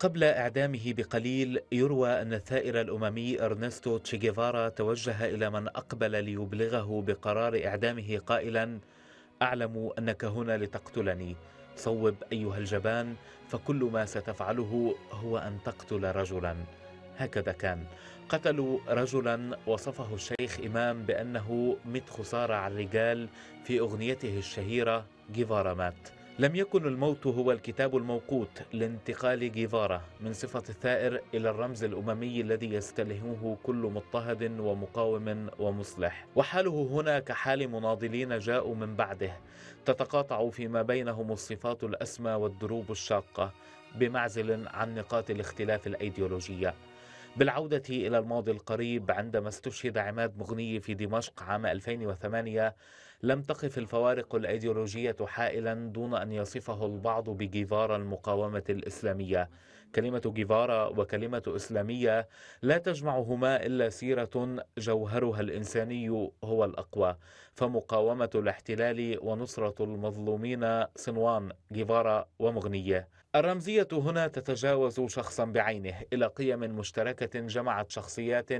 قبل إعدامه بقليل يروى أن الثائر الأممي إرنستو تشيغيفارا توجه إلى من أقبل ليبلغه بقرار إعدامه قائلا أعلم أنك هنا لتقتلني صوب أيها الجبان فكل ما ستفعله هو أن تقتل رجلا هكذا كان قتلوا رجلا وصفه الشيخ إمام بأنه مت خسارة على الرجال في أغنيته الشهيرة جيفارا مات لم يكن الموت هو الكتاب الموقوت لانتقال جيفارا من صفة الثائر إلى الرمز الأممي الذي يستلهمه كل مضطهد ومقاوم ومصلح وحاله هنا كحال مناضلين جاءوا من بعده تتقاطع فيما بينهم الصفات الأسمى والدروب الشاقة بمعزل عن نقاط الاختلاف الأيديولوجية بالعودة إلى الماضي القريب عندما استشهد عماد مغني في دمشق عام 2008 لم تقف الفوارق الأيديولوجية حائلا دون أن يصفه البعض بجيفارا المقاومة الإسلامية كلمة جيفارا وكلمة إسلامية لا تجمعهما إلا سيرة جوهرها الإنساني هو الأقوى فمقاومة الاحتلال ونصرة المظلومين صنوان جيفارا ومغنيه الرمزية هنا تتجاوز شخصا بعينه إلى قيم مشتركة جمعت شخصيات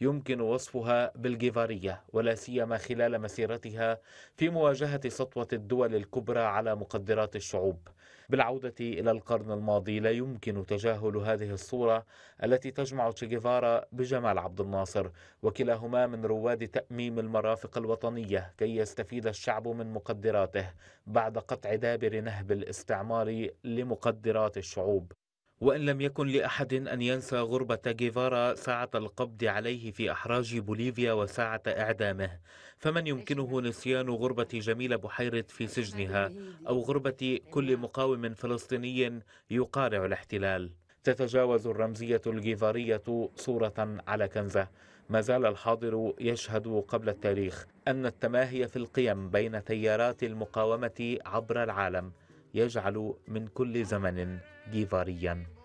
يمكن وصفها بالجيفارية ولا سيما خلال مسيرتها في مواجهة سطوة الدول الكبرى على مقدرات الشعوب بالعودة إلى القرن الماضي لا يمكن تجاهل هذه الصورة التي تجمع تشيغيفارا بجمال عبد الناصر وكلاهما من رواد تأميم المرافق الوطنية كي يستفيد الشعب من مقدراته بعد قطع دابر نهب الاستعمار لمقدرات الشعوب وإن لم يكن لأحد أن ينسى غربة جيفارا ساعة القبض عليه في أحراج بوليفيا وساعة إعدامه فمن يمكنه نسيان غربة جميل بحيره في سجنها أو غربة كل مقاوم فلسطيني يقارع الاحتلال تتجاوز الرمزية الجيفارية صورة على كنزة ما زال الحاضر يشهد قبل التاريخ أن التماهي في القيم بين تيارات المقاومة عبر العالم يجعل من كل زمن جيفاريا